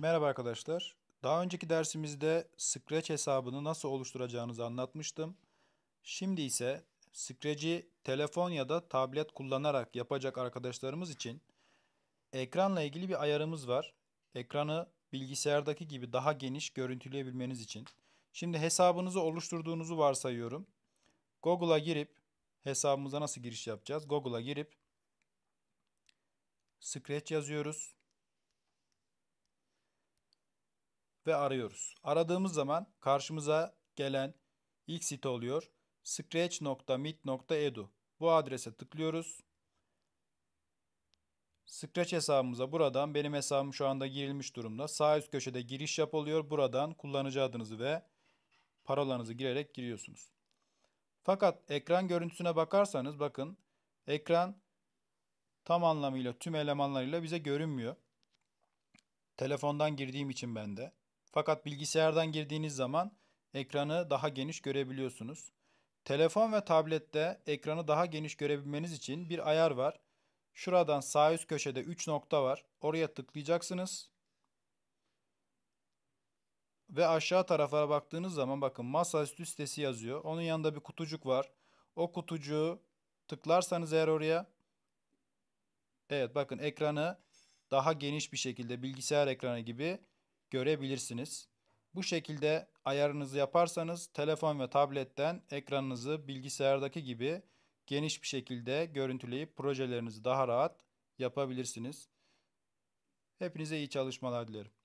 Merhaba arkadaşlar. Daha önceki dersimizde Scratch hesabını nasıl oluşturacağınızı anlatmıştım. Şimdi ise Scratch'i telefon ya da tablet kullanarak yapacak arkadaşlarımız için ekranla ilgili bir ayarımız var. Ekranı bilgisayardaki gibi daha geniş görüntüleyebilmeniz için. Şimdi hesabınızı oluşturduğunuzu varsayıyorum. Google'a girip hesabımıza nasıl giriş yapacağız? Google'a girip Scratch yazıyoruz. ve arıyoruz. Aradığımız zaman karşımıza gelen ilk site oluyor. scratch.mit.edu. Bu adrese tıklıyoruz. Scratch hesabımıza buradan benim hesabım şu anda girilmiş durumda. Sağ üst köşede giriş yap oluyor. Buradan kullanıcı adınızı ve parolanızı girerek giriyorsunuz. Fakat ekran görüntüsüne bakarsanız bakın ekran tam anlamıyla tüm elemanlarıyla bize görünmüyor. Telefondan girdiğim için ben de. Fakat bilgisayardan girdiğiniz zaman ekranı daha geniş görebiliyorsunuz. Telefon ve tablette ekranı daha geniş görebilmeniz için bir ayar var. Şuradan sağ üst köşede 3 nokta var. Oraya tıklayacaksınız. Ve aşağı tarafa baktığınız zaman bakın masaüstü sitesi yazıyor. Onun yanında bir kutucuk var. O kutucuğu tıklarsanız eğer oraya Evet bakın ekranı daha geniş bir şekilde bilgisayar ekranı gibi görebilirsiniz. Bu şekilde ayarınızı yaparsanız telefon ve tabletten ekranınızı bilgisayardaki gibi geniş bir şekilde görüntüleyip projelerinizi daha rahat yapabilirsiniz. Hepinize iyi çalışmalar dilerim.